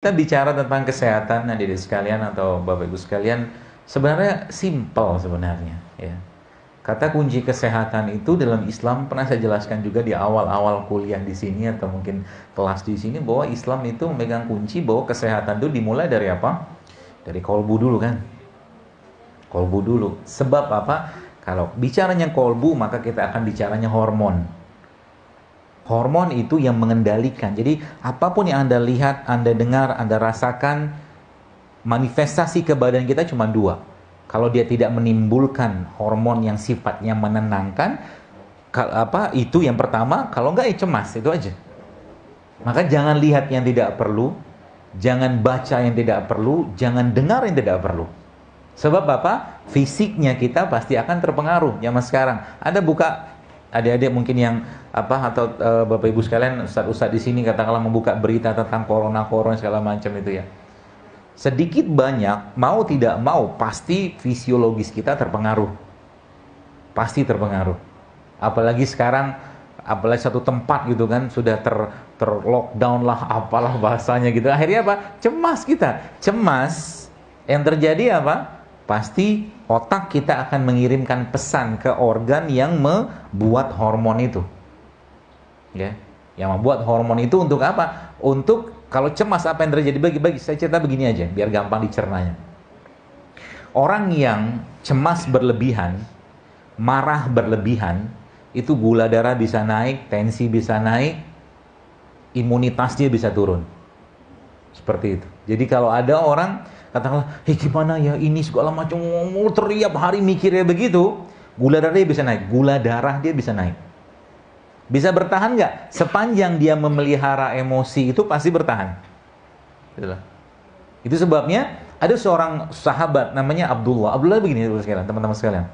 Kita bicara tentang kesehatan nah, diri sekalian atau Bapak Ibu sekalian, sebenarnya simple sebenarnya ya. Kata kunci kesehatan itu dalam Islam pernah saya jelaskan juga di awal-awal kuliah di sini atau mungkin kelas di sini bahwa Islam itu memegang kunci bahwa kesehatan itu dimulai dari apa? Dari kolbu dulu kan. Kolbu dulu. Sebab apa? Kalau bicaranya kolbu maka kita akan bicaranya hormon Hormon itu yang mengendalikan. Jadi apapun yang Anda lihat, Anda dengar, Anda rasakan, manifestasi ke badan kita cuma dua. Kalau dia tidak menimbulkan hormon yang sifatnya menenangkan, apa itu yang pertama, kalau enggak ya cemas, itu aja. Maka jangan lihat yang tidak perlu, jangan baca yang tidak perlu, jangan dengar yang tidak perlu. Sebab apa? Fisiknya kita pasti akan terpengaruh zaman sekarang. Anda buka adik-adik mungkin yang apa atau e, Bapak Ibu sekalian ustadz-ustadz di sini katakanlah membuka berita tentang corona corona segala macam itu ya. Sedikit banyak mau tidak mau pasti fisiologis kita terpengaruh. Pasti terpengaruh. Apalagi sekarang apalagi satu tempat gitu kan sudah ter ter lockdown lah apalah bahasanya gitu. Akhirnya apa? Cemas kita. Cemas yang terjadi apa? Pasti otak kita akan mengirimkan pesan ke organ yang membuat hormon itu. Ya, yang membuat hormon itu untuk apa? Untuk kalau cemas apa yang terjadi bagi-bagi saya cerita begini aja biar gampang dicernanya. Orang yang cemas berlebihan, marah berlebihan, itu gula darah bisa naik, tensi bisa naik, imunitasnya bisa turun. Seperti itu. Jadi kalau ada orang katakanlah, "Hei, gimana ya ini segala macam umur teriap hari mikirnya begitu." Gula darahnya bisa naik, gula darah dia bisa naik. Bisa bertahan nggak? Sepanjang dia memelihara emosi itu pasti bertahan. Gitu itu sebabnya ada seorang sahabat namanya Abdullah. Abdullah begini sekalian, teman-teman sekalian.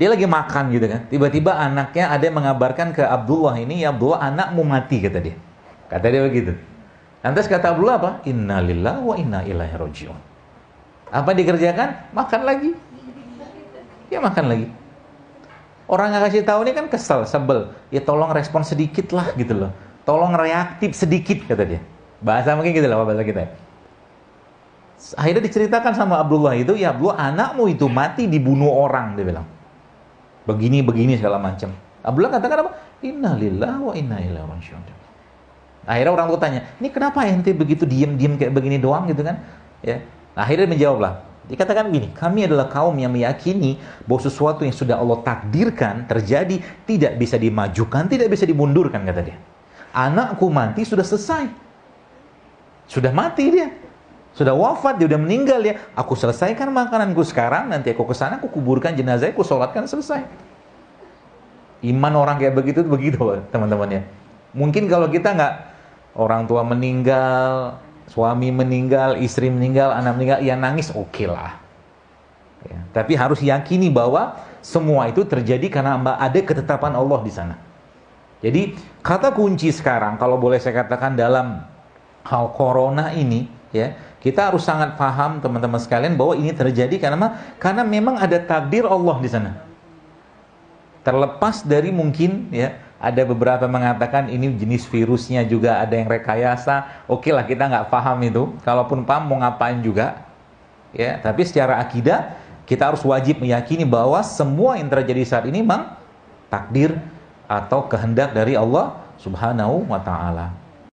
Dia lagi makan gitu kan. Tiba-tiba anaknya ada yang mengabarkan ke Abdullah ini, ya Abdullah anakmu mati kata dia. Kata dia begitu. Lantas kata Abdullah apa? Inna lillahi wa inna ilaihi rajiun. Apa dikerjakan? Makan lagi. Ya makan lagi. Orang yang kasih tahu ini kan kesel, sebel. Ya tolong respon sedikit lah gitu loh. Tolong reaktif sedikit kata dia. Bahasa mungkin gitu lah bahasa kita. Ya. Akhirnya diceritakan sama Abdullah itu, ya Abdullah anakmu itu mati dibunuh orang dia bilang. Begini begini segala macam. Abdullah katakan apa? Inna lillahi wa inna ilaihi rajiun. Akhirnya orang tua tanya, ini kenapa ente begitu diem-diem kayak begini doang gitu kan? Ya. Nah, akhirnya menjawablah, Dikatakan begini, kami adalah kaum yang meyakini bahwa sesuatu yang sudah Allah takdirkan terjadi tidak bisa dimajukan, tidak bisa dimundurkan kata dia. Anakku mati sudah selesai. Sudah mati dia. Sudah wafat, dia sudah meninggal ya. Aku selesaikan makananku sekarang, nanti aku ke sana, aku kuburkan jenazahnya, aku sholatkan selesai. Iman orang kayak begitu begitu teman-teman ya. Mungkin kalau kita nggak orang tua meninggal, suami meninggal, istri meninggal, anak meninggal, ya nangis oke okay lah. Ya, tapi harus yakini bahwa semua itu terjadi karena ada ketetapan Allah di sana. Jadi kata kunci sekarang kalau boleh saya katakan dalam hal corona ini ya kita harus sangat paham teman-teman sekalian bahwa ini terjadi karena karena memang ada takdir Allah di sana. Terlepas dari mungkin ya ada beberapa yang mengatakan ini jenis virusnya juga ada yang rekayasa. Oke okay lah kita nggak paham itu. Kalaupun paham mau ngapain juga. Ya, tapi secara akidah kita harus wajib meyakini bahwa semua yang terjadi saat ini memang takdir atau kehendak dari Allah Subhanahu wa taala.